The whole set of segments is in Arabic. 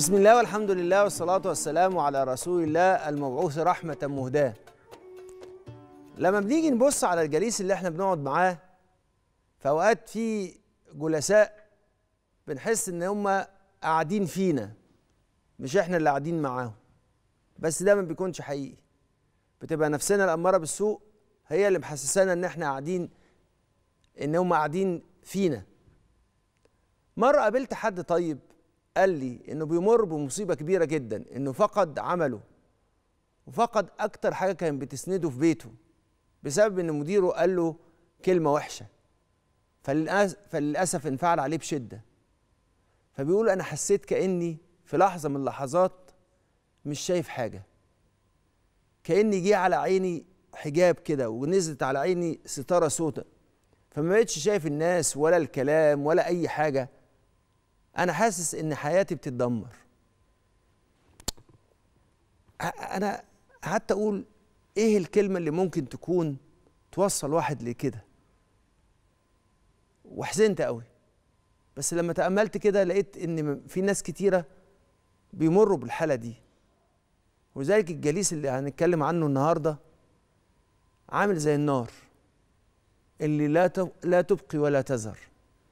بسم الله والحمد لله والصلاة والسلام على رسول الله المبعوث رحمة مهداة لما بنيجي نبص على الجليس اللي احنا بنقعد معاه فأوقات في جلساء بنحس ان هم قاعدين فينا مش احنا اللي قاعدين معاهم بس ده ما بيكونش حقيقي بتبقى نفسنا الأمارة بالسوء هي اللي محسسانا ان احنا قاعدين ان هم قاعدين فينا مرة قابلت حد طيب قال لي انه بيمر بمصيبه كبيره جدا انه فقد عمله وفقد اكتر حاجه كان بتسنده في بيته بسبب ان مديره قال له كلمه وحشه فللاسف انفعل عليه بشده فبيقول انا حسيت كاني في لحظه من اللحظات مش شايف حاجه كاني جه على عيني حجاب كده ونزلت على عيني ستاره سوداء فما بقتش شايف الناس ولا الكلام ولا اي حاجه انا حاسس ان حياتي بتتدمر انا قعدت اقول ايه الكلمه اللي ممكن تكون توصل واحد لكده وحزنت قوي بس لما تاملت كده لقيت ان في ناس كتيره بيمروا بالحاله دي ولذلك الجليس اللي هنتكلم عنه النهارده عامل زي النار اللي لا لا تبقي ولا تذر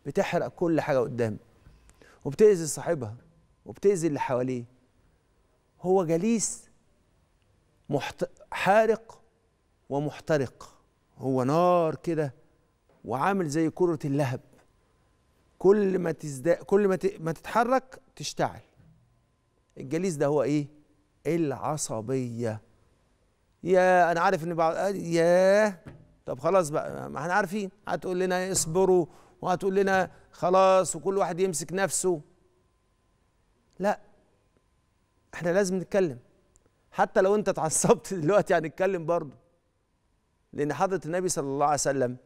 بتحرق كل حاجه قدامك وبتأذي صاحبها وبتأذي اللي حواليه هو جليس محت... حارق ومحترق هو نار كده وعامل زي كرة اللهب كل ما تزداد كل ما, ت... ما تتحرك تشتعل الجليس ده هو ايه العصبيه يا انا عارف ان بعض يا طب خلاص بقى ما احنا عارفين هتقول لنا اصبروا وهتقول لنا خلاص وكل واحد يمسك نفسه لا احنا لازم نتكلم حتى لو انت اتعصبت دلوقتي هنتكلم برضه لان حضره النبي صلى الله عليه وسلم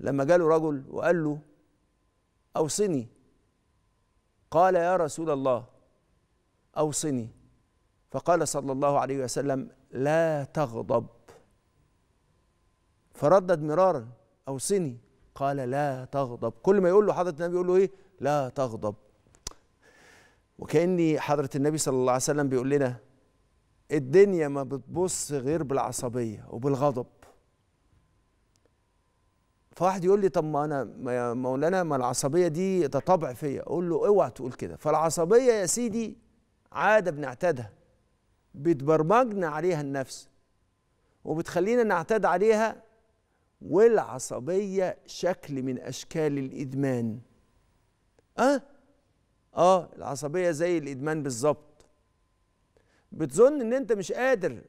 لما جاله رجل وقال له اوصني قال يا رسول الله اوصني فقال صلى الله عليه وسلم لا تغضب فردد مرارا اوصني قال لا تغضب كل ما يقول له حضرة النبي يقول له إيه لا تغضب وكأني حضرة النبي صلى الله عليه وسلم بيقول لنا الدنيا ما بتبص غير بالعصبية وبالغضب فواحد يقول لي طب ما انا يا مولانا ما العصبيه دي ده طبع فيا اقول له اوعى تقول كده فالعصبيه يا سيدي عاده بنعتادها بتبرمجنا عليها النفس وبتخلينا نعتاد عليها والعصبية شكل من أشكال الإدمان أه؟ آه العصبية زي الإدمان بالظبط بتظن إن أنت مش قادر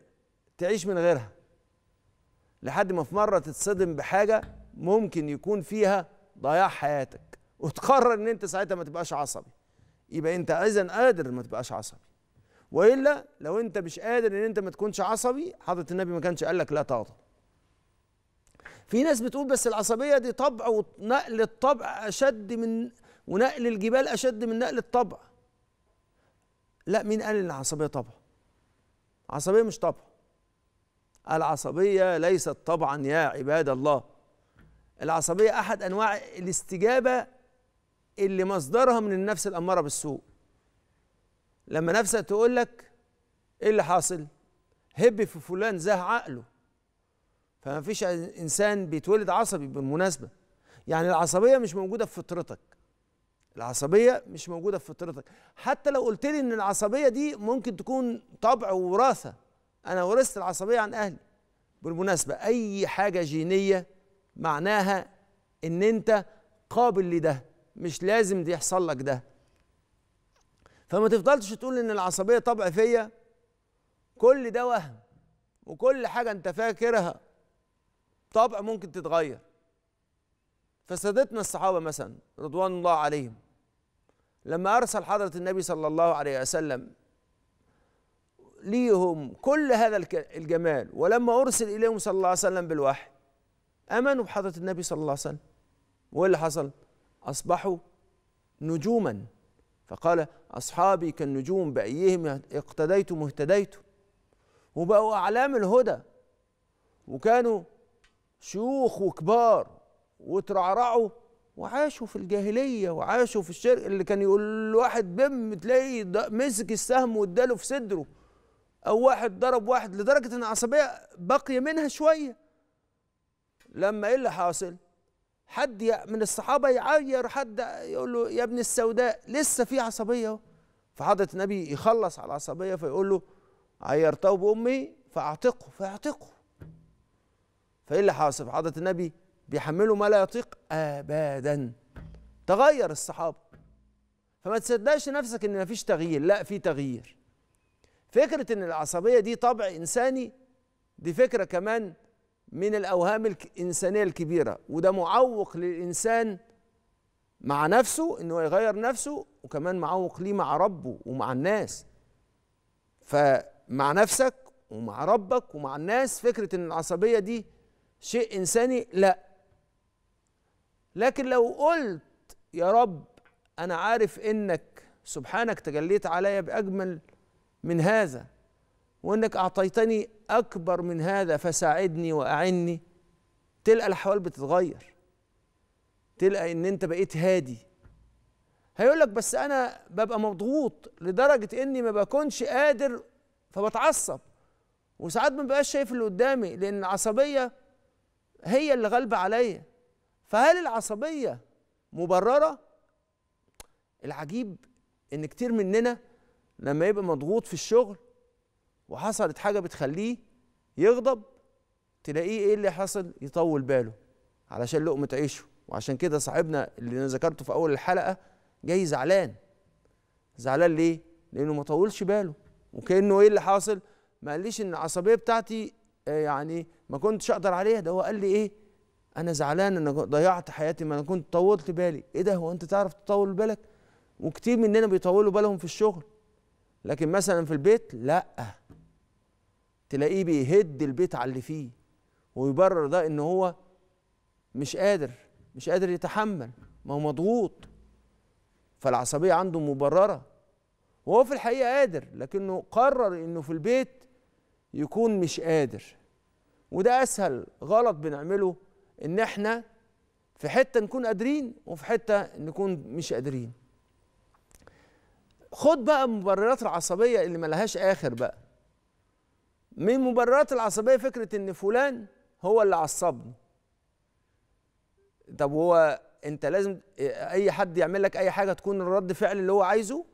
تعيش من غيرها لحد ما في مرة تتصدم بحاجة ممكن يكون فيها ضياع حياتك وتقرر إن أنت ساعتها ما تبقاش عصبي يبقى أنت إذا قادر ما تبقاش عصبي والا لو انت مش قادر ان انت ما تكونش عصبي حضره النبي ما كانش قال لك لا تغضب في ناس بتقول بس العصبية دي طبع ونقل الطبع أشد من ونقل الجبال أشد من نقل الطبع لا مين قال إن العصبية طبع عصبية مش طبع العصبية ليست طبعا يا عباد الله العصبية أحد أنواع الاستجابة اللي مصدرها من النفس الأمارة بالسوء لما نفسك تقول لك إيه اللي حاصل؟ هب في فلان زه عقله فما فيش انسان بيتولد عصبي بالمناسبه يعني العصبيه مش موجوده في فطرتك العصبيه مش موجوده في فطرتك حتى لو قلت لي ان العصبيه دي ممكن تكون طبع وراثه انا ورثت العصبيه عن اهلي بالمناسبه اي حاجه جينيه معناها ان انت قابل لده مش لازم دي يحصل لك ده فما تفضلش تقول ان العصبيه طبع فيا كل ده وهم وكل حاجه انت فاكرها طبع ممكن تتغير فسادتنا الصحابه مثلا رضوان الله عليهم لما ارسل حضره النبي صلى الله عليه وسلم ليهم كل هذا الجمال ولما ارسل اليهم صلى الله عليه وسلم بالوحي امنوا بحضره النبي صلى الله عليه وسلم وايه اللي حصل؟ اصبحوا نجوما فقال اصحابي كالنجوم بايهم اقتديتم اهتديتم وبقوا اعلام الهدى وكانوا شيوخ وكبار وترعرعوا وعاشوا في الجاهلية وعاشوا في الشرق اللي كان يقول الواحد بم تلاقيه مسك السهم واداله في صدره أو واحد ضرب واحد لدرجة إن العصبية باقية منها شوية لما إيه اللي حاصل؟ حد من الصحابة يعير حد يقول له يا ابن السوداء لسه في عصبية فحضرة النبي يخلص على العصبية فيقول له عيرته بأمي فأعتقه فيعتقه فايه اللي حاصل حضره النبي بيحمله ما لا يطيق ابدا تغير الصحابه فما تصدقش نفسك ان مفيش تغيير لا في تغيير فكره ان العصبيه دي طبع انساني دي فكره كمان من الاوهام الانسانيه الكبيره وده معوق للانسان مع نفسه ان هو يغير نفسه وكمان معوق ليه مع ربه ومع الناس فمع نفسك ومع ربك ومع الناس فكره ان العصبيه دي شيء انساني لا لكن لو قلت يا رب انا عارف انك سبحانك تجليت عليا باجمل من هذا وانك اعطيتني اكبر من هذا فساعدني واعني تلقى الاحوال بتتغير تلقى ان انت بقيت هادي هيقول لك بس انا ببقى مضغوط لدرجه اني ما بكونش قادر فبتعصب وساعات ما بقاش شايف اللي قدامي لان العصبيه هي اللي غالبه عليا فهل العصبيه مبرره العجيب ان كتير مننا لما يبقى مضغوط في الشغل وحصلت حاجه بتخليه يغضب تلاقيه ايه اللي حصل يطول باله علشان لقمه عيشه وعشان كده صاحبنا اللي انا ذكرته في اول الحلقه جاي زعلان زعلان ليه لانه ما طولش باله وكانه ايه اللي حاصل ما قاليش ان العصبيه بتاعتي آه، يعني ما كنتش اقدر عليها ده هو قال لي ايه انا زعلان ان ضيعت حياتي ما انا كنت طولت بالي ايه ده هو انت تعرف تطول بالك وكتير مننا بيطولوا بالهم في الشغل لكن مثلا في البيت لا تلاقيه بيهد البيت على اللي فيه ويبرر ده ان هو مش قادر مش قادر يتحمل ما هو مضغوط فالعصبية عنده مبررة وهو في الحقيقة قادر لكنه قرر انه في البيت يكون مش قادر وده اسهل غلط بنعمله ان احنا في حته نكون قادرين وفي حته نكون مش قادرين خد بقى مبررات العصبيه اللي ملهاش اخر بقى من مبررات العصبيه فكره ان فلان هو اللي عصبني طب هو انت لازم اي حد يعمل لك اي حاجه تكون الرد فعل اللي هو عايزه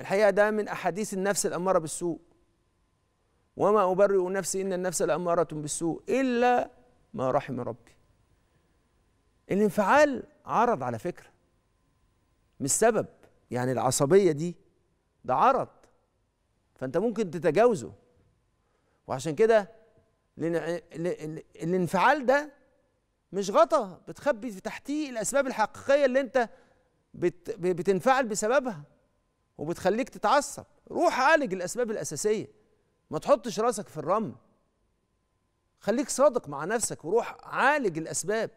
الحقيقه ده من احاديث النفس الاماره بالسوء وما أبرئ نفسي إن النفس لأمارة بالسوء إلا ما رحم ربي الانفعال عرض على فكرة مش سبب يعني العصبية دي ده عرض فأنت ممكن تتجاوزه وعشان كده الانفعال ده مش غطا بتخبي في تحتيه الأسباب الحقيقية اللي أنت بتنفعل بسببها وبتخليك تتعصب روح عالج الأسباب الأساسية ما تحطش راسك في الرمل خليك صادق مع نفسك وروح عالج الاسباب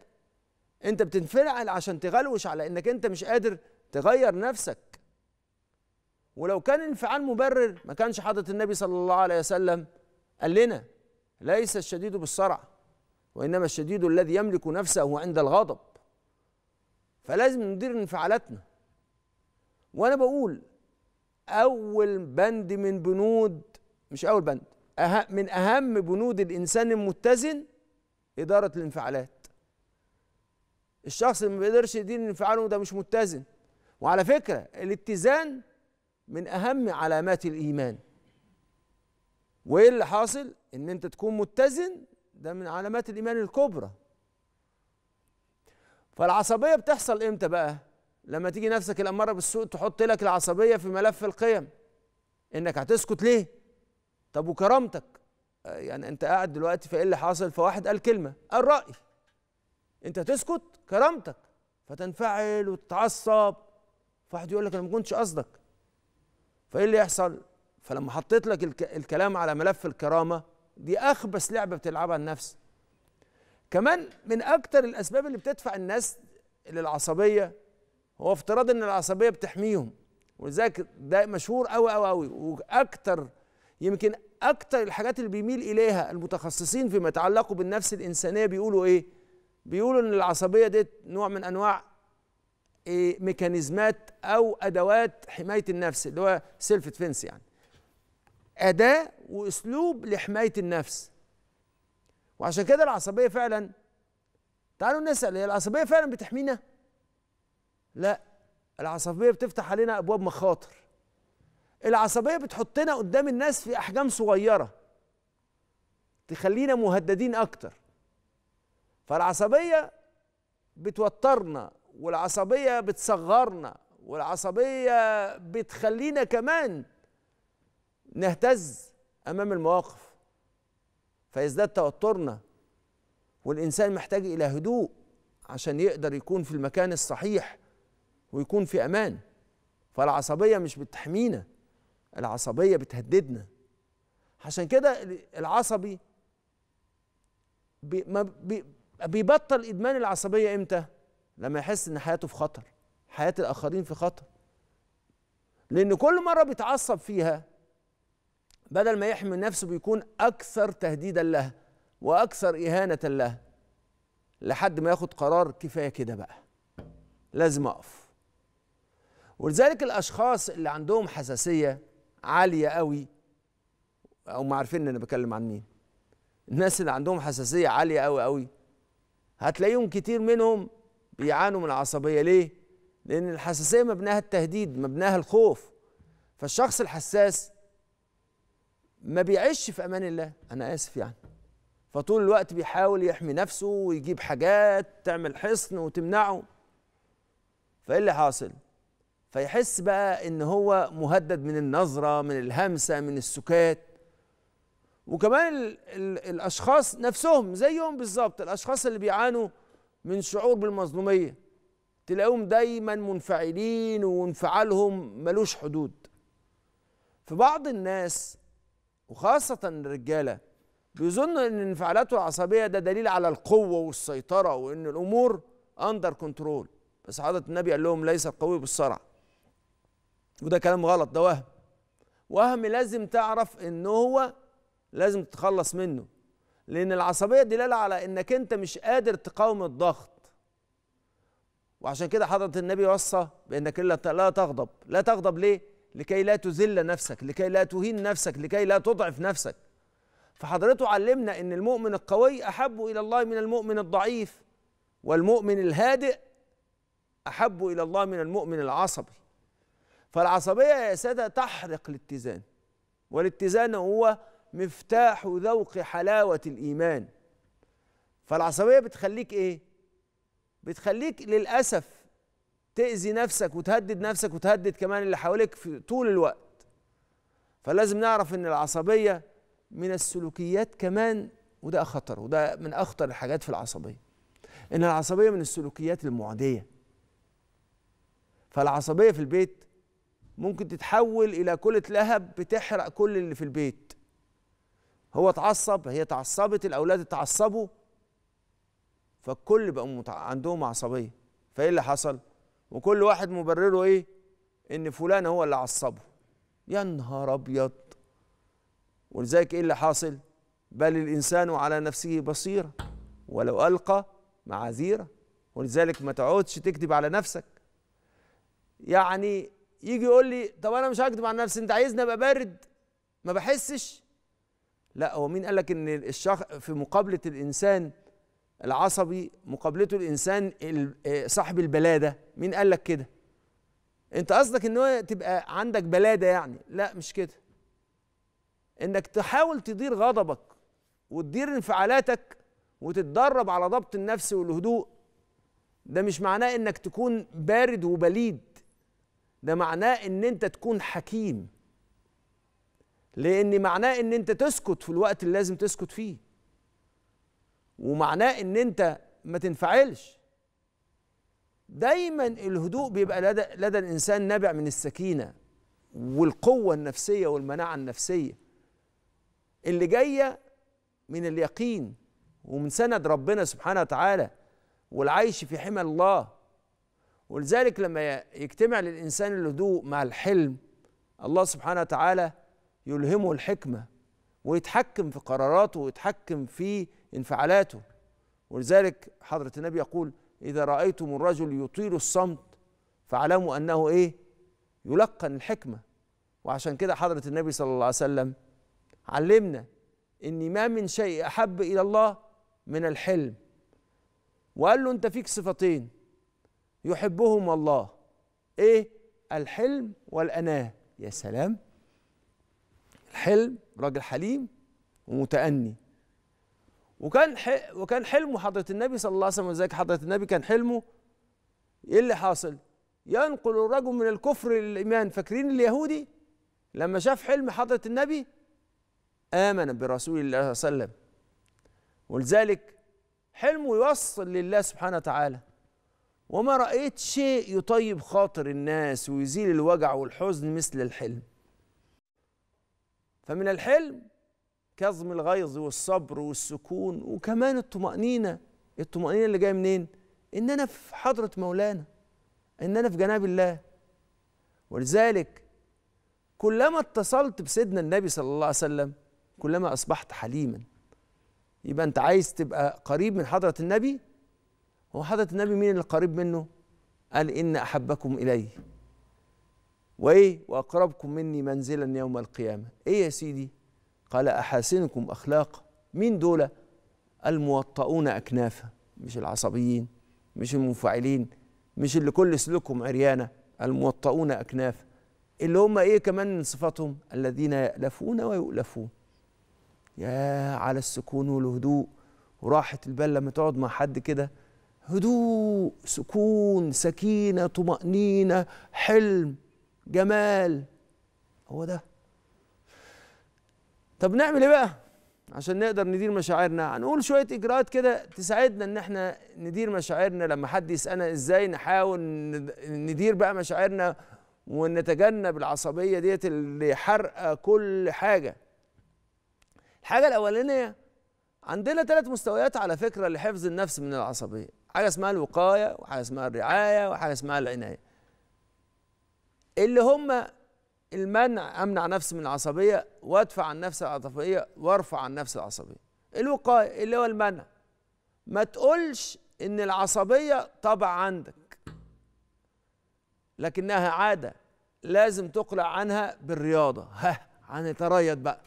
انت بتنفعل عشان تغلوش على انك انت مش قادر تغير نفسك ولو كان انفعال مبرر ما كانش حضرة النبي صلى الله عليه وسلم قال لنا ليس الشديد بالصرع وإنما الشديد الذي يملك نفسه عند الغضب فلازم ندير انفعالاتنا وأنا بقول أول بند من بنود مش اول بند أه من اهم بنود الانسان المتزن اداره الانفعالات الشخص اللي ما بيقدرش يدير انفعاله ده مش متزن وعلى فكره الاتزان من اهم علامات الايمان وايه اللي حاصل ان انت تكون متزن ده من علامات الايمان الكبرى فالعصبيه بتحصل امتى بقى لما تيجي نفسك الاماره بالسوء تحط لك العصبيه في ملف القيم انك هتسكت ليه طب وكرامتك آه، يعني انت قاعد دلوقتي فايه اللي حاصل فواحد قال كلمه قال راي انت تسكت كرامتك فتنفعل وتتعصب فواحد يقول لك انا ما كنتش قصدك فايه اللي يحصل فلما حطيت لك الكلام على ملف الكرامه دي اخبث لعبه بتلعبها النفس كمان من اكتر الاسباب اللي بتدفع الناس للعصبيه هو افتراض ان العصبيه بتحميهم ولذلك ده مشهور قوي قوي قوي واكتر يمكن اكتر الحاجات اللي بيميل اليها المتخصصين فيما يتعلق بالنفس الانسانيه بيقولوا ايه بيقولوا ان العصبيه دي نوع من انواع إيه ميكانيزمات او ادوات حمايه النفس اللي هو سيلف ديفنس يعني اداه واسلوب لحمايه النفس وعشان كده العصبيه فعلا تعالوا نسال هي العصبيه فعلا بتحمينا لا العصبيه بتفتح علينا ابواب مخاطر العصبيه بتحطنا قدام الناس في احجام صغيره تخلينا مهددين اكتر فالعصبيه بتوترنا والعصبيه بتصغرنا والعصبيه بتخلينا كمان نهتز امام المواقف فيزداد توترنا والانسان محتاج الى هدوء عشان يقدر يكون في المكان الصحيح ويكون في امان فالعصبيه مش بتحمينا العصبيه بتهددنا عشان كده العصبي بي ما بي بيبطل ادمان العصبيه امتى لما يحس ان حياته في خطر حياه الاخرين في خطر لان كل مره بيتعصب فيها بدل ما يحمي نفسه بيكون اكثر تهديدا لها واكثر اهانه لها لحد ما ياخد قرار كفايه كده بقى لازم اقف ولذلك الاشخاص اللي عندهم حساسيه عاليه قوي او ما عارفين انا بكلم عن مين الناس اللي عندهم حساسيه عاليه قوي قوي هتلاقيهم كتير منهم بيعانوا من العصبيه ليه لان الحساسيه مبناها التهديد مبناها الخوف فالشخص الحساس ما بيعيش في امان الله انا اسف يعني فطول الوقت بيحاول يحمي نفسه ويجيب حاجات تعمل حصن وتمنعه فايه اللي حاصل فيحس بقى ان هو مهدد من النظره من الهمسه من السكات وكمان الـ الـ الاشخاص نفسهم زيهم بالظبط الاشخاص اللي بيعانوا من شعور بالمظلوميه تلاقيهم دايما منفعلين وانفعالهم ملوش حدود فبعض الناس وخاصه الرجاله بيظنوا ان انفعالاته العصبيه ده دليل على القوه والسيطره وان الامور اندر كنترول بس حضره النبي قال لهم ليس القوي بالصرع وده كلام غلط ده وهم وهم لازم تعرف ان هو لازم تتخلص منه لان العصبيه دلاله على انك انت مش قادر تقاوم الضغط وعشان كده حضره النبي وصى بانك لا تغضب لا تغضب ليه لكي لا تذل نفسك لكي لا تهين نفسك لكي لا تضعف نفسك فحضرته علمنا ان المؤمن القوي احب الى الله من المؤمن الضعيف والمؤمن الهادئ احب الى الله من المؤمن العصبي فالعصبية يا سادة تحرق الاتزان والاتزان هو مفتاح ذوق حلاوة الإيمان فالعصبية بتخليك إيه؟ بتخليك للأسف تأذي نفسك وتهدد نفسك وتهدد كمان اللي حواليك في طول الوقت فلازم نعرف إن العصبية من السلوكيات كمان وده خطر وده من أخطر الحاجات في العصبية إن العصبية من السلوكيات المعدية فالعصبية في البيت ممكن تتحول الى كلة لهب بتحرق كل اللي في البيت هو اتعصب هي اتعصبت الاولاد اتعصبوا فالكل بقى متع... عندهم عصبيه فايه اللي حصل وكل واحد مبرره ايه ان فلان هو اللي عصبه يا نهار ابيض ولذلك ايه اللي حاصل بل الانسان على نفسه بصيره ولو القى معاذيره ولذلك ما تقعدش تكذب على نفسك يعني يجي يقول لي طب انا مش هكدب على نفسي انت عايزني ابقى بارد ما بحسش لا هو مين قال لك ان الشخص في مقابله الانسان العصبي مقابلته الانسان آه، صاحب البلاده مين قال لك كده انت قصدك ان هو تبقى عندك بلاده يعني لا مش كده انك تحاول تدير غضبك وتدير انفعالاتك وتتدرب على ضبط النفس والهدوء ده مش معناه انك تكون بارد وبليد ده معناه ان انت تكون حكيم لان معناه ان انت تسكت في الوقت اللي لازم تسكت فيه ومعناه ان انت ما تنفعلش دايما الهدوء بيبقى لدى, لدى الانسان نابع من السكينه والقوه النفسيه والمناعه النفسيه اللي جايه من اليقين ومن سند ربنا سبحانه وتعالى والعيش في حمى الله ولذلك لما يجتمع للإنسان الهدوء مع الحلم الله سبحانه وتعالى يلهمه الحكمة ويتحكم في قراراته ويتحكم في انفعالاته ولذلك حضرة النبي يقول إذا رأيتم الرجل يطيل الصمت فاعلموا أنه إيه يلقن الحكمة وعشان كده حضرة النبي صلى الله عليه وسلم علمنا إن ما من شيء أحب إلى الله من الحلم وقال له أنت فيك صفتين يحبهم الله ايه الحلم والاناه يا سلام الحلم راجل حليم ومتأني وكان وكان حلمه حضرة النبي صلى الله عليه وسلم ولذلك حضرة النبي كان حلمه ايه اللي حاصل؟ ينقل الرجل من الكفر للإيمان فاكرين اليهودي لما شاف حلم حضرة النبي آمن برسول الله صلى الله عليه وسلم ولذلك حلمه يوصل لله سبحانه وتعالى وما رأيت شيء يطيب خاطر الناس ويزيل الوجع والحزن مثل الحلم فمن الحلم كظم الغيظ والصبر والسكون وكمان الطمأنينة الطمأنينة اللي جاية منين؟ إن أنا في حضرة مولانا إن أنا في جناب الله ولذلك كلما اتصلت بسيدنا النبي صلى الله عليه وسلم كلما أصبحت حليما يبقى أنت عايز تبقى قريب من حضرة النبي هو حضرة النبي مين اللي قريب منه؟ قال إن أحبكم إلي وإيه؟ وأقربكم مني منزلا يوم القيامة إيه يا سيدي؟ قال أحاسنكم أخلاقا مين دول؟ الموطئون أكنافا مش العصبيين مش المنفعلين مش اللي كل سلوكهم عريانة الموطئون أكنافا اللي هم إيه كمان من صفاتهم؟ الذين يألفون ويؤلفون يا على السكون والهدوء وراحة البال لما تقعد مع حد كده هدوء سكون سكينه طمانينه حلم جمال هو ده طب نعمل ايه بقى عشان نقدر ندير مشاعرنا هنقول شويه اجراءات كده تساعدنا ان احنا ندير مشاعرنا لما حد يسالنا ازاي نحاول ندير بقى مشاعرنا ونتجنب العصبيه ديت اللي حرق كل حاجه الحاجه الاولانيه عندنا ثلاث مستويات على فكره لحفظ النفس من العصبيه حاجه اسمها الوقايه وحاجه اسمها الرعايه وحاجه اسمها العنايه اللي هم المنع امنع نفسي من العصبيه وادفع عن نفسي العاطفيه وارفع عن نفسي العصبيه الوقايه اللي هو المنع ما تقولش ان العصبيه طبع عندك لكنها عاده لازم تقلع عنها بالرياضه ها هنتريض بقى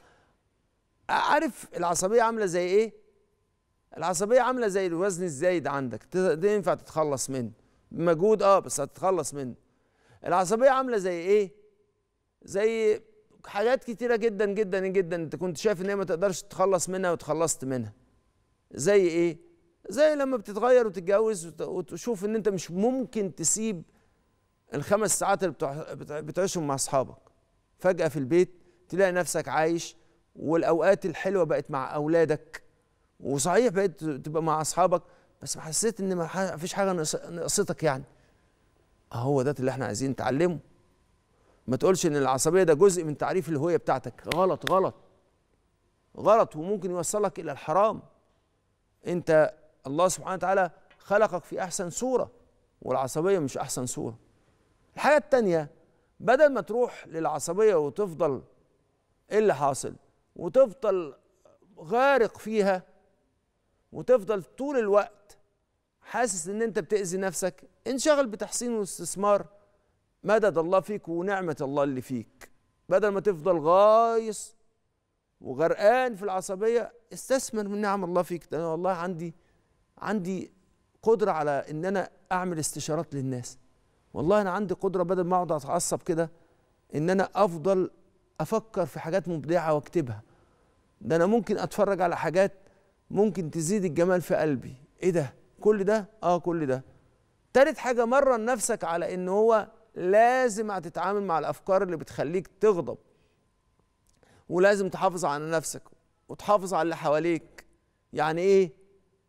عارف العصبيه عامله زي ايه العصبيه عامله زي الوزن الزايد عندك تنفع تتخلص منه مجهود اه بس هتتخلص منه العصبيه عامله زي ايه زي حاجات كتيره جدا جدا جدا انت كنت شايف ان هي ما تقدرش تتخلص منها وتخلصت منها زي ايه زي لما بتتغير وتتجوز وتشوف ان انت مش ممكن تسيب الخمس ساعات اللي بتعيشهم مع اصحابك فجاه في البيت تلاقي نفسك عايش والاوقات الحلوه بقت مع اولادك وصحيح بقيت تبقى مع اصحابك بس ما حسيت ان ما فيش حاجه نقصتك يعني هو ده اللي احنا عايزين نتعلمه ما تقولش ان العصبيه ده جزء من تعريف الهويه بتاعتك غلط غلط غلط وممكن يوصلك الى الحرام انت الله سبحانه وتعالى خلقك في احسن صوره والعصبيه مش احسن صوره الحاجه الثانيه بدل ما تروح للعصبيه وتفضل ايه اللي حاصل وتفضل غارق فيها وتفضل طول الوقت حاسس ان انت بتأذي نفسك انشغل بتحسين واستثمار مدد الله فيك ونعمة الله اللي فيك بدل ما تفضل غايص وغرقان في العصبية استثمر من نعم الله فيك ده انا والله عندي عندي قدرة على ان انا اعمل استشارات للناس والله انا عندي قدرة بدل ما اقعد اتعصب كده ان انا افضل افكر في حاجات مبدعة واكتبها ده انا ممكن اتفرج على حاجات ممكن تزيد الجمال في قلبي ايه ده كل ده اه كل ده تالت حاجه مرن نفسك على ان هو لازم هتتعامل مع الافكار اللي بتخليك تغضب ولازم تحافظ على نفسك وتحافظ على اللي حواليك يعني ايه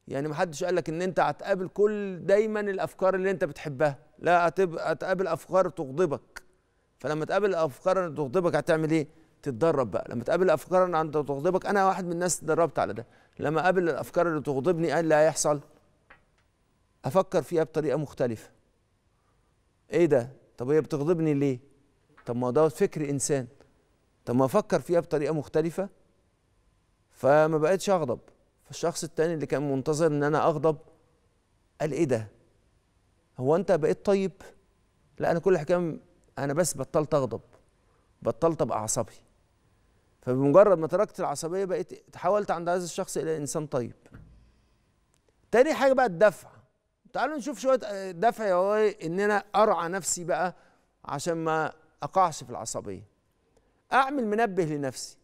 يعني محدش قال لك ان انت هتقابل كل دايما الافكار اللي انت بتحبها لا هتقابل افكار تغضبك فلما تقابل الافكار اللي تغضبك هتعمل ايه تتدرب بقى لما تقابل افكار عند تغضبك انا واحد من الناس اتدربت على ده لما اقابل الافكار اللي تغضبني ايه اللي هيحصل افكر فيها بطريقه مختلفه ايه ده طب هي بتغضبني ليه طب ما ده فكر انسان طب ما افكر فيها بطريقه مختلفه فما بقتش اغضب فالشخص التاني اللي كان منتظر ان انا اغضب قال ايه ده هو انت بقيت طيب لا انا كل حكام انا بس بطلت اغضب بطلت ابقى عصبي فبمجرد ما تركت العصبيه بقيت تحولت عند هذا الشخص الى انسان طيب تاني حاجه بقى الدفع تعالوا نشوف شويه آه، دفع يا ان انا ارعى نفسي بقى عشان ما اقعش في العصبيه اعمل منبه لنفسي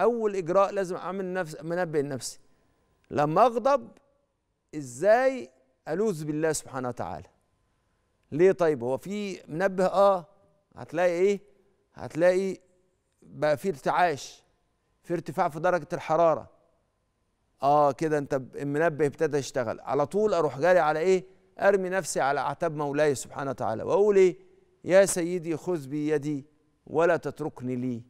اول اجراء لازم اعمل نفس منبه لنفسي لما اغضب ازاي الوذ بالله سبحانه وتعالى ليه طيب هو في منبه اه هتلاقي ايه هتلاقي بقى في ارتعاش في ارتفاع في درجه الحراره اه كده انت المنبه ابتدى يشتغل على طول اروح جاري على ايه ارمي نفسي على اعتاب مولاي سبحانه وتعالى واقول ايه يا سيدي خذ بيدي ولا تتركني لي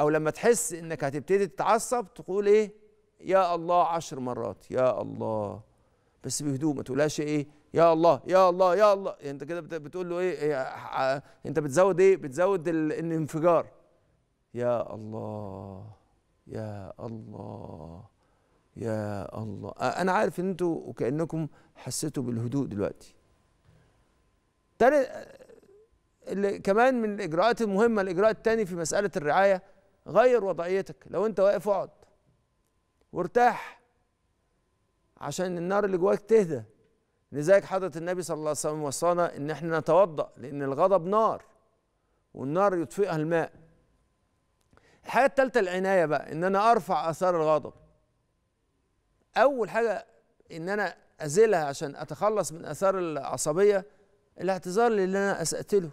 او لما تحس انك هتبتدي تتعصب تقول ايه يا الله عشر مرات يا الله بس بهدوء ما تقولهاش ايه يا الله يا الله يا الله انت كده بتقول له ايه, إيه، انت بتزود ايه بتزود الانفجار يا الله يا الله يا الله انا عارف ان انتوا وكانكم حسيتوا بالهدوء دلوقتي تاني اللي كمان من الاجراءات المهمه الاجراء الثاني في مساله الرعايه غير وضعيتك لو انت واقف اقعد وارتاح عشان النار اللي جواك تهدى لذلك حضرة النبي صلى الله عليه وسلم وصانا إن إحنا نتوضأ لأن الغضب نار والنار يطفئها الماء الحاجة التالتة العناية بقى إن أنا أرفع آثار الغضب أول حاجة إن أنا أزلها عشان أتخلص من آثار العصبية الاعتذار للي أنا أسأت له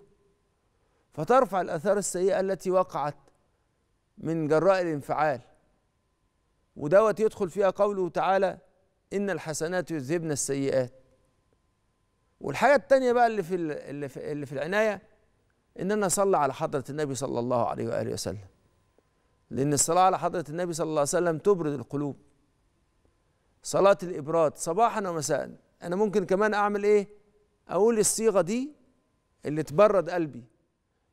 فترفع الآثار السيئة التي وقعت من جراء الانفعال ودوت يدخل فيها قوله تعالى إن الحسنات يذهبن السيئات والحاجه الثانيه بقى اللي في اللي في, اللي في العنايه ان انا اصلي على حضره النبي صلى الله عليه واله وسلم لان الصلاه على حضره النبي صلى الله عليه وسلم تبرد القلوب صلاه الابراد صباحا ومساء انا ممكن كمان اعمل ايه اقول الصيغه دي اللي تبرد قلبي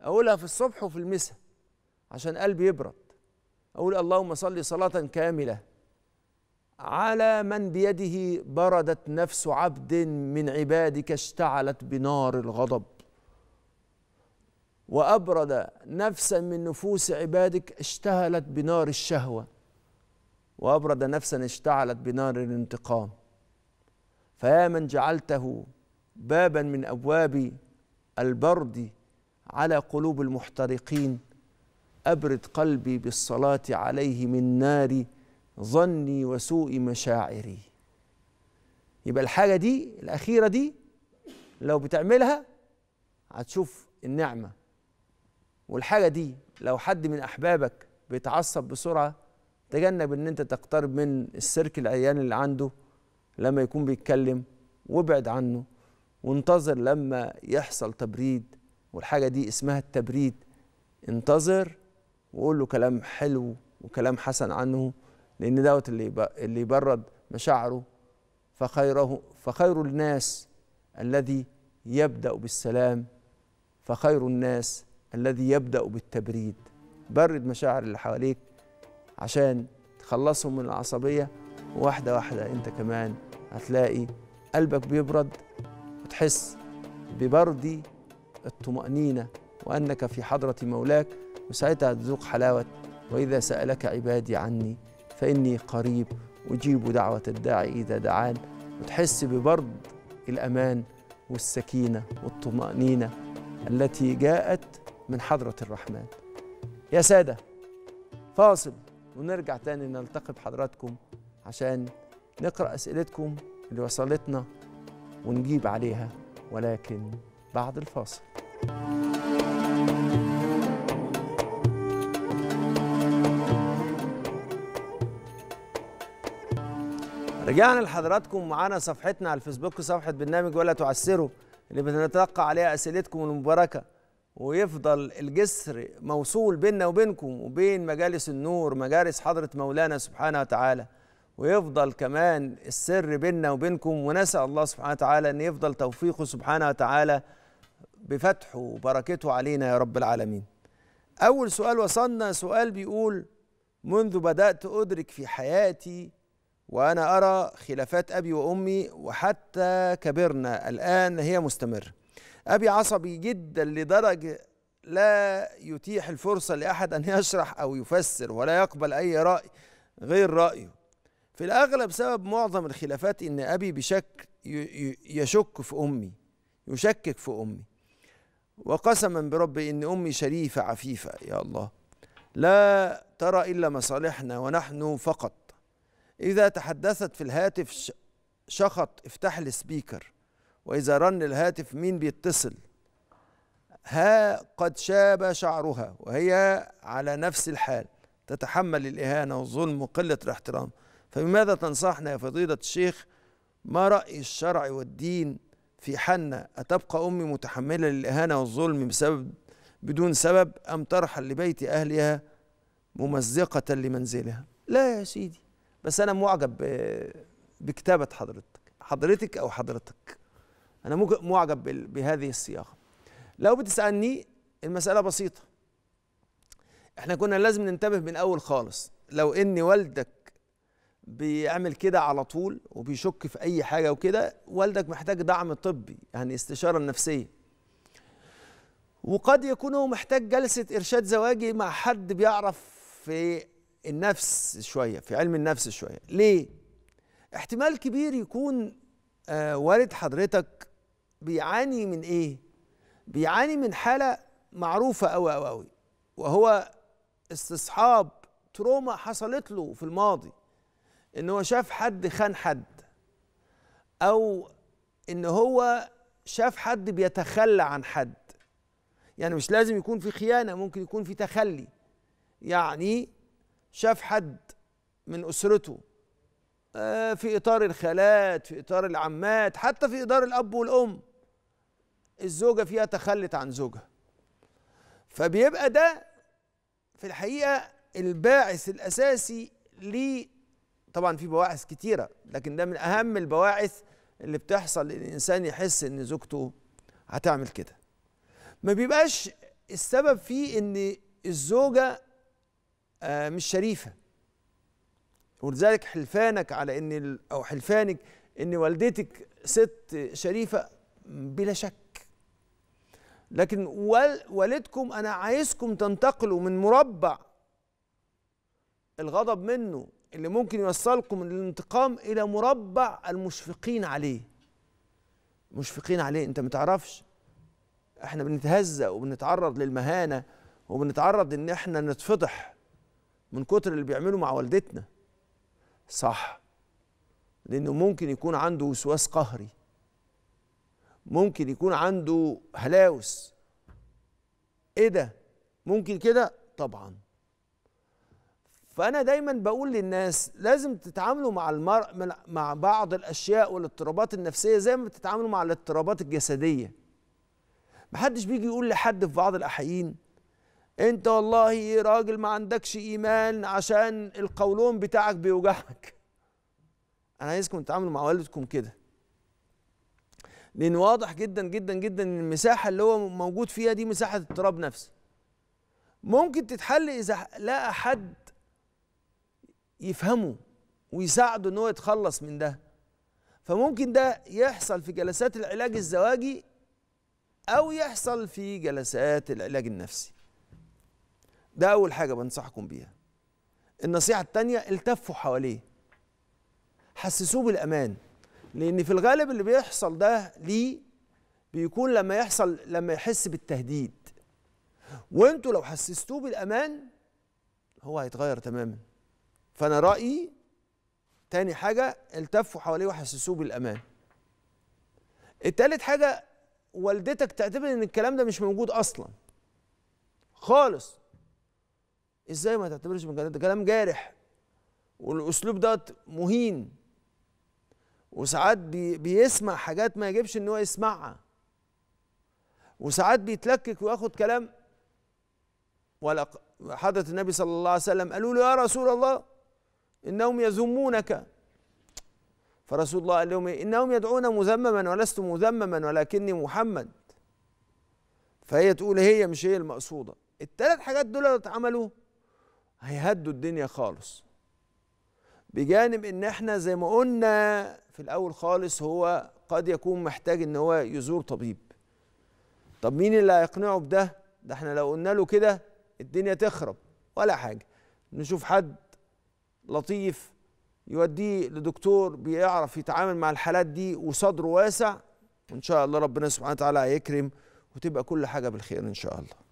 اقولها في الصبح وفي المساء عشان قلبي يبرد اقول اللهم صلي صلاه كامله على من بيده بردت نفس عبد من عبادك اشتعلت بنار الغضب وأبرد نفسا من نفوس عبادك اشتهلت بنار الشهوة وأبرد نفسا اشتعلت بنار الانتقام فيا من جعلته بابا من أبواب البرد على قلوب المحترقين أبرد قلبي بالصلاة عليه من نار ظني وسوء مشاعري يبقى الحاجة دي الأخيرة دي لو بتعملها هتشوف النعمة والحاجة دي لو حد من أحبابك بيتعصب بسرعة تجنب إن أنت تقترب من السيرك العيان اللي عنده لما يكون بيتكلم وابعد عنه وانتظر لما يحصل تبريد والحاجة دي اسمها التبريد انتظر وقول له كلام حلو وكلام حسن عنه لان دوت اللي اللي يبرد مشاعره فخيره فخير الناس الذي يبدا بالسلام فخير الناس الذي يبدا بالتبريد برد مشاعر اللي حواليك عشان تخلصهم من العصبيه واحده واحده انت كمان هتلاقي قلبك بيبرد وتحس ببرد الطمأنينة وأنك في حضرة مولاك وساعتها هتذوق حلاوة وإذا سألك عبادي عني فإني قريب أجيب دعوة الداعي إذا دعان وتحس ببرد الأمان والسكينة والطمأنينة التي جاءت من حضرة الرحمن يا سادة فاصل ونرجع تاني نلتقي بحضراتكم عشان نقرأ أسئلتكم اللي وصلتنا ونجيب عليها ولكن بعد الفاصل رجعنا لحضراتكم معانا صفحتنا على الفيسبوك صفحة برنامج ولا تعسروا اللي بنتلقى عليها أسئلتكم المباركة ويفضل الجسر موصول بيننا وبينكم وبين مجالس النور مجالس حضرة مولانا سبحانه وتعالى ويفضل كمان السر بيننا وبينكم ونسأل الله سبحانه وتعالى أن يفضل توفيقه سبحانه وتعالى بفتحه وبركته علينا يا رب العالمين أول سؤال وصلنا سؤال بيقول منذ بدأت أدرك في حياتي وأنا أرى خلافات أبي وأمي وحتى كبرنا الآن هي مستمرة أبي عصبي جدا لدرجة لا يتيح الفرصة لأحد أن يشرح أو يفسر ولا يقبل أي رأي غير رأيه في الأغلب سبب معظم الخلافات إن أبي بشك يشك في أمي يشكك في أمي وقسما بربي إن أمي شريفة عفيفة يا الله لا ترى إلا مصالحنا ونحن فقط إذا تحدثت في الهاتف شخط افتح السبيكر وإذا رن الهاتف مين بيتصل ها قد شاب شعرها وهي على نفس الحال تتحمل الإهانة والظلم وقلة الاحترام فبماذا تنصحنا يا فضيلة الشيخ ما رأي الشرع والدين في حنة أتبقى أمي متحملة للإهانة والظلم بسبب بدون سبب أم ترحل لبيت أهلها ممزقة لمنزلها لا يا سيدي بس انا معجب بكتابه حضرتك حضرتك او حضرتك انا معجب بهذه الصياغه لو بتسالني المساله بسيطه احنا كنا لازم ننتبه من اول خالص لو ان والدك بيعمل كده على طول وبيشك في اي حاجه وكده والدك محتاج دعم طبي يعني استشاره نفسيه وقد يكون هو محتاج جلسه ارشاد زواجي مع حد بيعرف في النفس شويه في علم النفس شويه ليه احتمال كبير يكون آه، والد حضرتك بيعاني من ايه بيعاني من حاله معروفه قوي قوي قوي وهو استصحاب تروما حصلت له في الماضي ان هو شاف حد خان حد او ان هو شاف حد بيتخلى عن حد يعني مش لازم يكون في خيانه ممكن يكون في تخلي يعني شاف حد من اسرته آه، في اطار الخالات في اطار العمات حتى في اطار الاب والام الزوجه فيها تخلت عن زوجها فبيبقى ده في الحقيقه الباعث الاساسي ل طبعا في بواعث كتيره لكن ده من اهم البواعث اللي بتحصل الانسان يحس ان زوجته هتعمل كده ما بيبقاش السبب فيه ان الزوجه آه، مش شريفه ولذلك حلفانك على ان او حلفانك ان والدتك ست شريفه بلا شك لكن والدكم انا عايزكم تنتقلوا من مربع الغضب منه اللي ممكن يوصلكم للانتقام الى مربع المشفقين عليه مشفقين عليه انت ما تعرفش احنا بنتهزأ وبنتعرض للمهانه وبنتعرض ان احنا نتفضح من كتر اللي بيعمله مع والدتنا صح لانه ممكن يكون عنده وسواس قهري ممكن يكون عنده هلاوس ايه ده ممكن كده طبعا فانا دايما بقول للناس لازم تتعاملوا مع المرء مع بعض الاشياء والاضطرابات النفسيه زي ما بتتعاملوا مع الاضطرابات الجسديه محدش بيجي يقول لحد في بعض الاحيين انت والله راجل ما عندكش ايمان عشان القولون بتاعك بيوجعك انا عايزكم تتعاملوا مع والدكم كده لان واضح جدا جدا جدا ان المساحه اللي هو موجود فيها دي مساحه اضطراب نفسي ممكن تتحل اذا لقى حد يفهمه ويساعده ان هو يتخلص من ده فممكن ده يحصل في جلسات العلاج الزواجي او يحصل في جلسات العلاج النفسي ده اول حاجه بنصحكم بيها النصيحه الثانيه التفوا حواليه حسسوه بالامان لان في الغالب اللي بيحصل ده ليه بيكون لما يحصل لما يحس بالتهديد وانتوا لو حسستوه بالامان هو هيتغير تماما فانا رايي تاني حاجه التفوا حواليه وحسسوه بالامان التالت حاجه والدتك تعتبر ان الكلام ده مش موجود اصلا خالص ازاي ما تعتبرش من كلام ده كلام جارح والاسلوب ده مهين وساعات بي بيسمع حاجات ما يجبش ان هو يسمعها وساعات بيتلكك وياخد كلام ولا حضرة النبي صلى الله عليه وسلم قالوا له يا رسول الله انهم يذمونك فرسول الله قال لهم إيه؟ انهم يدعون مذمما ولست مذمما ولكني محمد فهي تقول هي مش هي المقصوده الثلاث حاجات دول اتعملوا هيهدوا الدنيا خالص بجانب ان احنا زي ما قلنا في الاول خالص هو قد يكون محتاج ان هو يزور طبيب طب مين اللي هيقنعه بده ده احنا لو قلنا له كده الدنيا تخرب ولا حاجه نشوف حد لطيف يوديه لدكتور بيعرف يتعامل مع الحالات دي وصدره واسع وان شاء الله ربنا سبحانه وتعالى هيكرم وتبقى كل حاجه بالخير ان شاء الله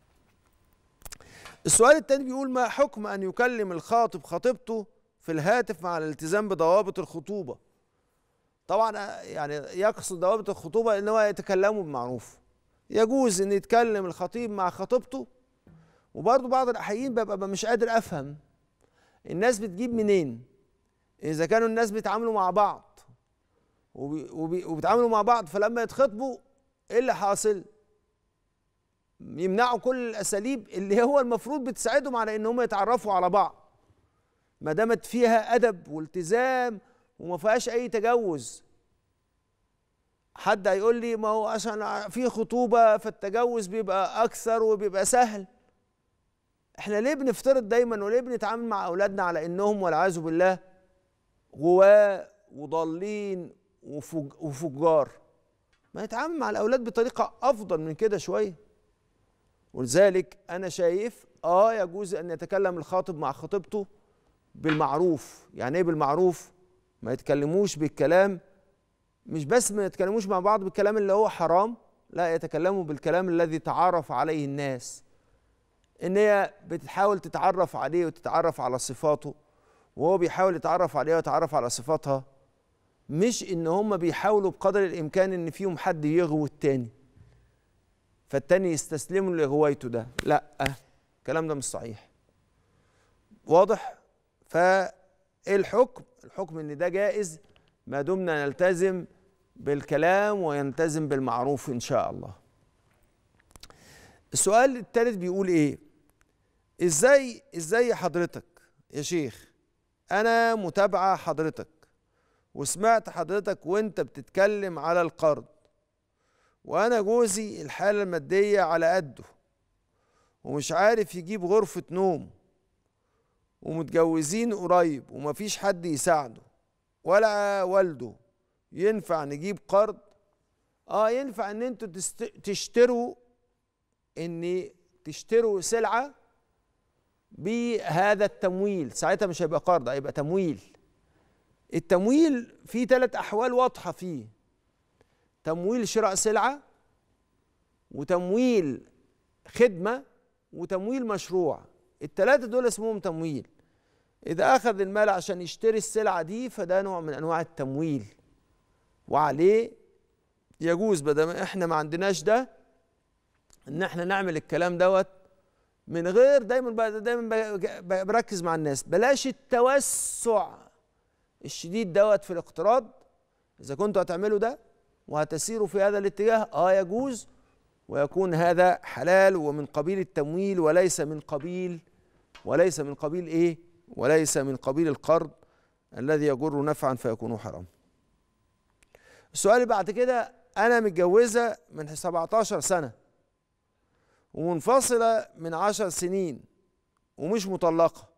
السؤال الثاني بيقول ما حكم أن يكلم الخاطب خطيبته في الهاتف مع الالتزام بضوابط الخطوبة طبعا آه، يعني يقصد ضوابط الخطوبة إن هو يتكلموا بمعروف يجوز إن يتكلم الخطيب مع خطيبته وبرضه بعض الأحيان ببقى مش قادر أفهم الناس بتجيب منين إذا كانوا الناس بيتعاملوا مع بعض وبيتعاملوا مع بعض فلما يتخطبوا إيه اللي حاصل؟ يمنعوا كل الاساليب اللي هو المفروض بتساعدهم على ان هم يتعرفوا على بعض ما دامت فيها ادب والتزام وما فيهاش اي تجوز حد هيقول لي ما هو عشان في خطوبه فالتجوز بيبقى اكثر وبيبقى سهل احنا ليه بنفترض دايما وليه بنتعامل مع اولادنا على انهم والعياذ بالله غواة وضالين وفجار ما يتعامل مع الاولاد بطريقه افضل من كده شويه ولذلك انا شايف اه يجوز ان يتكلم الخاطب مع خطيبته بالمعروف يعني ايه بالمعروف ما يتكلموش بالكلام مش بس ما يتكلموش مع بعض بالكلام اللي هو حرام لا يتكلموا بالكلام الذي تعرف عليه الناس ان هي بتحاول تتعرف عليه وتتعرف على صفاته وهو بيحاول يتعرف عليها ويتعرف على صفاتها مش ان هم بيحاولوا بقدر الامكان ان فيهم حد يغوي التاني فالتاني يستسلمه لغوايته ده لا الكلام ده مش صحيح واضح فايه الحكم الحكم ان ده جائز ما دمنا نلتزم بالكلام وينتزم بالمعروف ان شاء الله السؤال الثالث بيقول ايه ازاي ازاي حضرتك يا شيخ انا متابعه حضرتك وسمعت حضرتك وانت بتتكلم على القرض وانا جوزي الحاله الماديه على قده ومش عارف يجيب غرفه نوم ومتجوزين قريب ومفيش حد يساعده ولا والده ينفع نجيب قرض اه ينفع ان انتوا تشتروا ان تشتروا سلعه بهذا التمويل ساعتها مش هيبقى قرض هيبقى تمويل التمويل فيه ثلاث احوال واضحه فيه تمويل شراء سلعه وتمويل خدمه وتمويل مشروع الثلاثه دول اسمهم تمويل اذا اخذ المال عشان يشتري السلعه دي فده نوع من انواع التمويل وعليه يجوز بدل ما احنا ما عندناش ده ان احنا نعمل الكلام دوت من غير دايما دايما بركز مع الناس بلاش التوسع الشديد دوت في الاقتراض اذا كنتوا هتعملوا ده وهتسير في هذا الاتجاه اه يجوز ويكون هذا حلال ومن قبيل التمويل وليس من قبيل وليس من قبيل ايه وليس من قبيل القرض الذي يجر نفعا فيكون حرام السؤال بعد كده انا متجوزه من 17 سنه ومنفصله من 10 سنين ومش مطلقه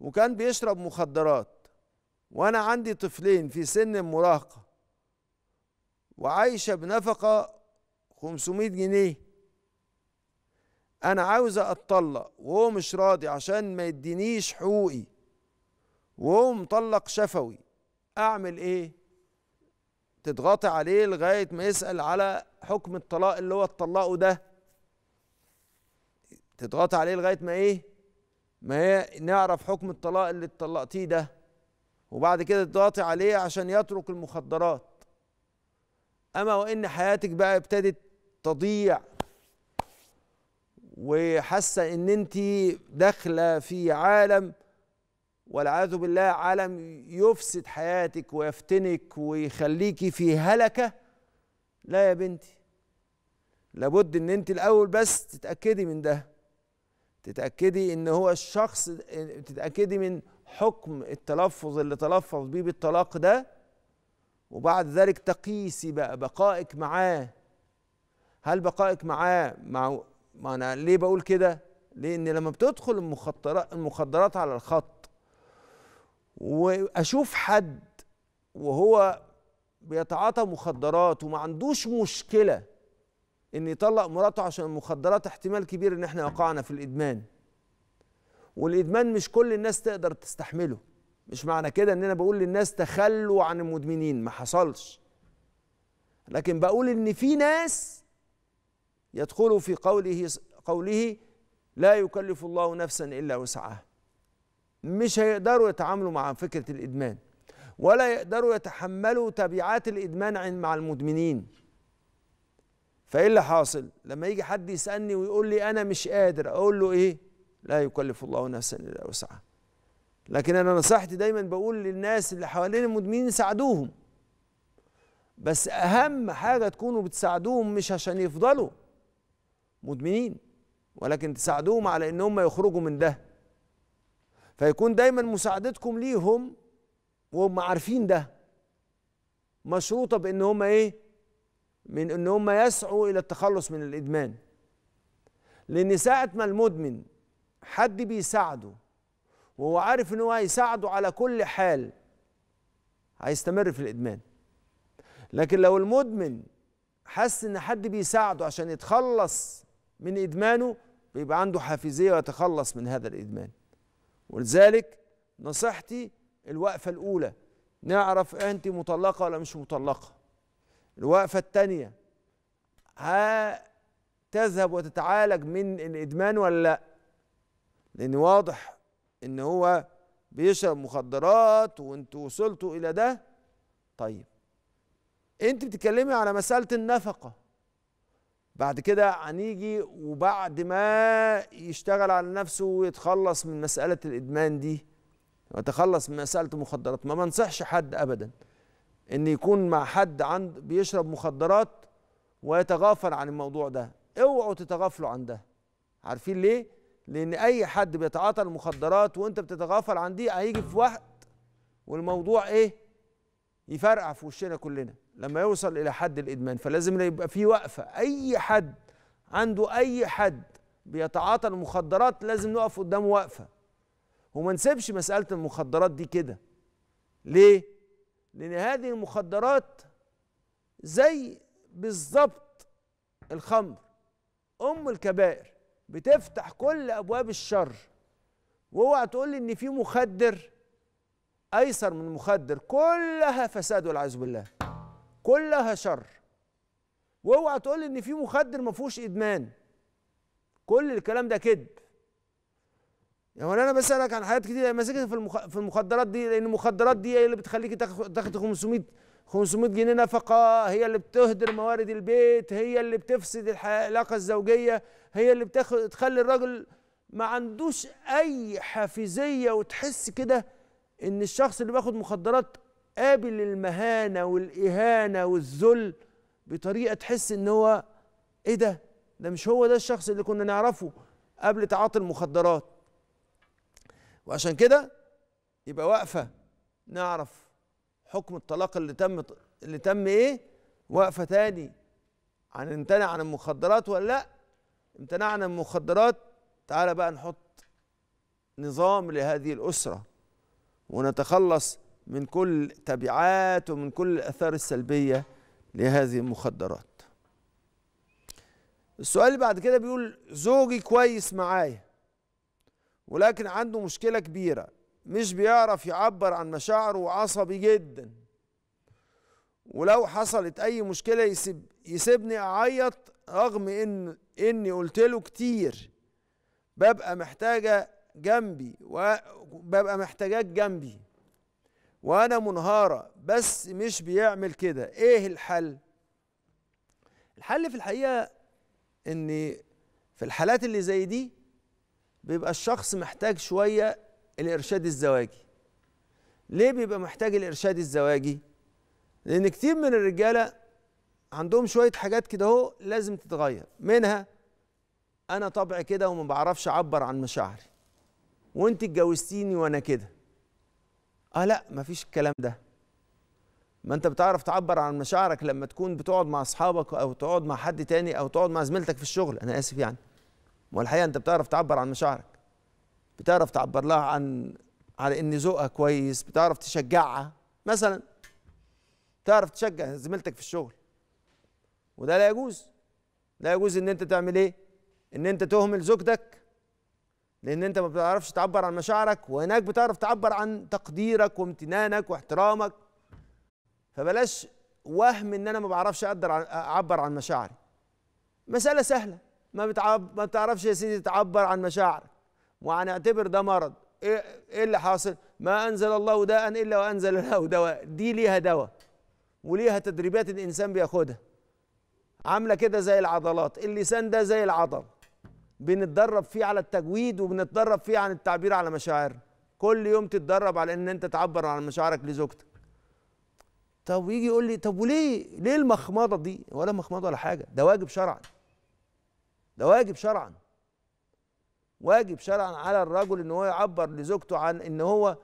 وكان بيشرب مخدرات وانا عندي طفلين في سن المراهقه وعايشة بنفقة 500 جنيه أنا عاوزة أتطلق وهو مش راضي عشان ما يدينيش حقوقي وهو مطلق شفوي أعمل إيه؟ تضغطي عليه لغاية ما يسأل على حكم الطلاق اللي هو اتطلقه ده تضغطي عليه لغاية ما إيه؟ ما هي نعرف حكم الطلاق اللي اتطلقتيه ده وبعد كده تضغطي عليه عشان يترك المخدرات اما وان حياتك بقى ابتدت تضيع وحاسه ان انت داخله في عالم والعياذ بالله عالم يفسد حياتك ويفتنك ويخليكي في هلكه لا يا بنتي لابد ان انت الاول بس تتاكدي من ده تتاكدي ان هو الشخص تتاكدي من حكم التلفظ اللي تلفظ بيه بالطلاق ده وبعد ذلك تقيسي بقى بقائك معاه هل بقائك معاه مع ما انا ليه بقول كده؟ لان لما بتدخل المخدرات المخدرات على الخط واشوف حد وهو بيتعاطى مخدرات وما عندوش مشكله ان يطلق مراته عشان المخدرات احتمال كبير ان احنا وقعنا في الادمان والادمان مش كل الناس تقدر تستحمله مش معنى كده ان انا بقول للناس تخلوا عن المدمنين ما حصلش لكن بقول ان في ناس يدخلوا في قوله قوله لا يكلف الله نفسا الا وسعها مش هيقدروا يتعاملوا مع فكره الادمان ولا يقدروا يتحملوا تبعات الادمان مع المدمنين فايه اللي حاصل لما يجي حد يسالني ويقول لي انا مش قادر اقول له ايه لا يكلف الله نفسا الا وسعها لكن انا نصيحتي دايما بقول للناس اللي حوالين المدمنين ساعدوهم بس اهم حاجه تكونوا بتساعدوهم مش عشان يفضلوا مدمنين ولكن تساعدوهم على ان هم يخرجوا من ده فيكون دايما مساعدتكم ليهم وهم عارفين ده مشروطه بان هم ايه من ان هم يسعوا الى التخلص من الادمان لان ساعه ما المدمن حد بيساعده وهو عارف ان هو هيساعده على كل حال هيستمر في الادمان لكن لو المدمن حس ان حد بيساعده عشان يتخلص من ادمانه بيبقى عنده حافزيه ويتخلص من هذا الادمان ولذلك نصيحتي الوقفه الاولى نعرف انت مطلقه ولا مش مطلقه الوقفه الثانيه ها تذهب وتتعالج من الادمان ولا لا لان واضح ان هو بيشرب مخدرات وانتوا وصلتوا الى ده طيب انت بتتكلمي على مساله النفقه بعد كده هنيجي وبعد ما يشتغل على نفسه ويتخلص من مساله الادمان دي ويتخلص من مساله المخدرات ما بنصحش حد ابدا ان يكون مع حد عند بيشرب مخدرات ويتغافل عن الموضوع ده اوعوا تتغافلوا عن ده عارفين ليه لان اي حد بيتعاطى المخدرات وانت بتتغافل عن دي هيجي في وقت والموضوع ايه يفرقع في وشنا كلنا لما يوصل الى حد الادمان فلازم يبقى في وقفه اي حد عنده اي حد بيتعاطى المخدرات لازم نقف قدامه وقفه وما نسيبش مساله المخدرات دي كده ليه لان هذه المخدرات زي بالظبط الخمر ام الكبائر بتفتح كل ابواب الشر واوعى تقول لي ان في مخدر ايسر من مخدر كلها فساد والعياذ بالله كلها شر واوعى تقول لي ان في مخدر ما فيهوش ادمان كل الكلام ده كذب يعني انا بسالك عن حاجات كتير يعني ماسكه في المخدرات دي لان المخدرات دي هي اللي بتخليك تاخد 500 500 جنيه نفقه هي اللي بتهدر موارد البيت هي اللي بتفسد العلاقه الزوجيه هي اللي بتاخد تخلي الراجل ما عندوش اي حافزيه وتحس كده ان الشخص اللي بياخد مخدرات قابل المهانه والاهانه والذل بطريقه تحس ان هو ايه ده ده مش هو ده الشخص اللي كنا نعرفه قبل تعاطي المخدرات وعشان كده يبقى واقفه نعرف حكم الطلاق اللي تم اللي تم ايه وقفه تاني عن امتنع عن المخدرات ولا لا امتنع عن المخدرات تعالى بقى نحط نظام لهذه الاسره ونتخلص من كل تبعات ومن كل الاثار السلبيه لهذه المخدرات السؤال اللي بعد كده بيقول زوجي كويس معايا ولكن عنده مشكله كبيره مش بيعرف يعبر عن مشاعره وعصبي جدا ولو حصلت اي مشكله يسيب يسيبني اعيط رغم ان اني قلت له كتير ببقى محتاجه جنبي وببقى محتاجاك جنبي وانا منهاره بس مش بيعمل كده ايه الحل الحل في الحقيقه ان في الحالات اللي زي دي بيبقى الشخص محتاج شويه الارشاد الزواجي ليه بيبقى محتاج الارشاد الزواجي لان كتير من الرجاله عندهم شويه حاجات كده اهو لازم تتغير منها انا طبعي كده وما بعرفش اعبر عن مشاعري وانت اتجوزتيني وانا كده اه لا مفيش الكلام ده ما انت بتعرف تعبر عن مشاعرك لما تكون بتقعد مع اصحابك او تقعد مع حد تاني او تقعد مع زميلتك في الشغل انا اسف يعني والحقيقه انت بتعرف تعبر عن مشاعرك بتعرف تعبر لها عن على ان ذوقها كويس بتعرف تشجعها مثلا تعرف تشجع زميلتك في الشغل وده لا يجوز لا يجوز ان انت تعمل ايه ان انت تهمل زوجتك لان انت ما بتعرفش تعبر عن مشاعرك وهناك بتعرف تعبر عن تقديرك وامتنانك واحترامك فبلاش وهم ان انا ما بعرفش اقدر اعبر عن مشاعري مساله سهله ما, بتعب ما بتعرفش يا سيدي تعبر عن مشاعرك وهنعتبر ده مرض إيه،, ايه اللي حاصل ما انزل الله داء الا وانزل له دواء دي ليها دواء وليها تدريبات الانسان بياخدها عامله كده زي العضلات اللسان ده زي العضل بنتدرب فيه على التجويد وبنتدرب فيه عن التعبير على مشاعرنا كل يوم تتدرب على ان انت تعبر عن مشاعرك لزوجتك طب ويجي يقول لي طب وليه ليه المخمضه دي ولا مخمضه ولا حاجه ده واجب شرعا ده واجب شرعا واجب شرعا على الرجل ان هو يعبر لزوجته عن ان هو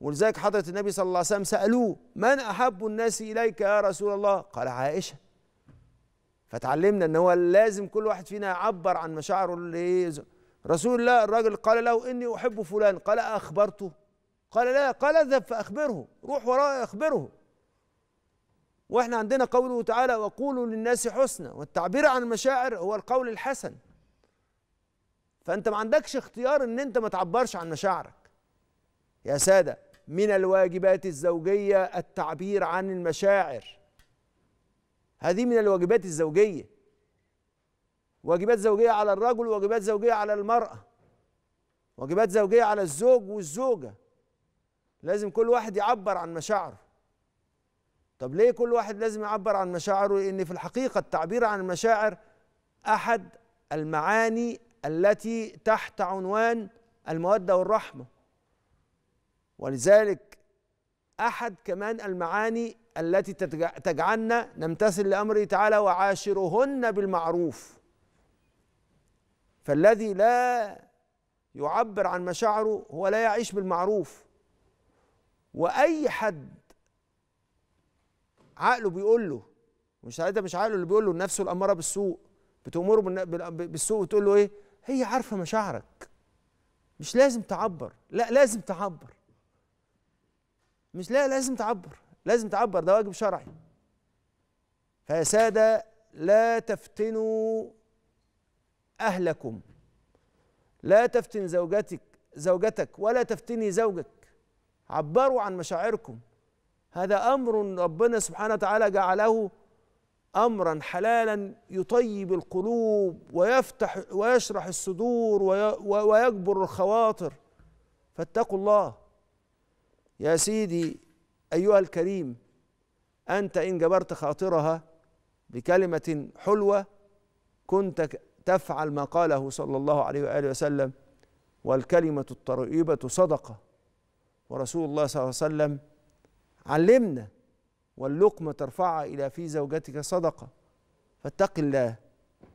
ولذلك حضره النبي صلى الله عليه وسلم سالوه من احب الناس اليك يا رسول الله قال عائشه فتعلمنا ان هو لازم كل واحد فينا يعبر عن مشاعره رسول الله الرجل قال له اني احب فلان قال اخبرته قال لا قال اذهب فاخبره روح وراه اخبره واحنا عندنا قوله تعالى وقولوا للناس حسنى والتعبير عن المشاعر هو القول الحسن فانت ما عندكش اختيار ان انت ما تعبرش عن مشاعرك يا ساده من الواجبات الزوجيه التعبير عن المشاعر هذه من الواجبات الزوجيه واجبات زوجيه على الرجل واجبات زوجيه على المراه واجبات زوجيه على الزوج والزوجه لازم كل واحد يعبر عن مشاعره طب ليه كل واحد لازم يعبر عن مشاعره لان في الحقيقه التعبير عن المشاعر احد المعاني التي تحت عنوان الموده والرحمه ولذلك احد كمان المعاني التي تجعلنا نمتثل لامره تعالى وعاشرهن بالمعروف فالذي لا يعبر عن مشاعره هو لا يعيش بالمعروف واي حد عقله بيقول له مش ساعتها مش عقله اللي بيقول له نفسه الاماره بالسوء بتامره بالسوء وتقول له ايه هي عارفه مشاعرك مش لازم تعبر لا لازم تعبر مش لا لازم تعبر لازم تعبر ده واجب شرعي فيا ساده لا تفتنوا اهلكم لا تفتن زوجتك زوجتك ولا تفتني زوجك عبروا عن مشاعركم هذا امر ربنا سبحانه وتعالى جعله امرا حلالا يطيب القلوب ويفتح ويشرح الصدور ويجبر الخواطر فاتقوا الله يا سيدي ايها الكريم انت ان جبرت خاطرها بكلمه حلوه كنت تفعل ما قاله صلى الله عليه واله وسلم والكلمه الطيبه صدقه ورسول الله صلى الله عليه وسلم علمنا واللقمة ترفعها إلى في زوجتك صدقة فاتق الله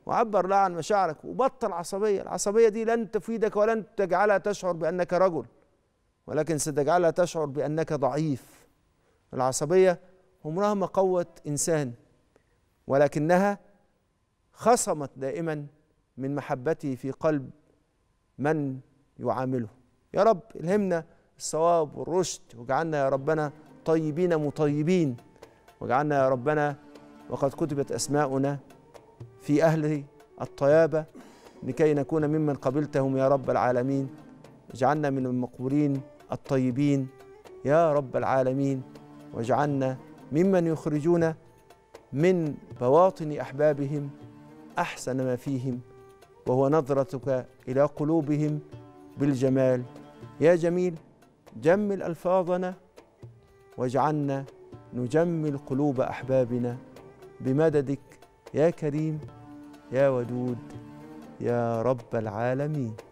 وعبر لها عن مشاعرك وبطل عصبية العصبية دي لن تفيدك ولن تجعلها تشعر بأنك رجل ولكن ستجعلها تشعر بأنك ضعيف العصبية عمرها ما قوت إنسان ولكنها خصمت دائما من محبته في قلب من يعامله يا رب الهمنا الصواب والرشد واجعلنا يا ربنا طيبين مطيبين واجعلنا يا ربنا وقد كتبت أسماؤنا في أهل الطيابة لكي نكون ممن قبلتهم يا رب العالمين اجعلنا من المقبولين الطيبين يا رب العالمين واجعلنا ممن يخرجون من بواطن أحبابهم أحسن ما فيهم وهو نظرتك إلى قلوبهم بالجمال يا جميل جمل ألفاظنا واجعلنا نجمل قلوب احبابنا بمددك يا كريم يا ودود يا رب العالمين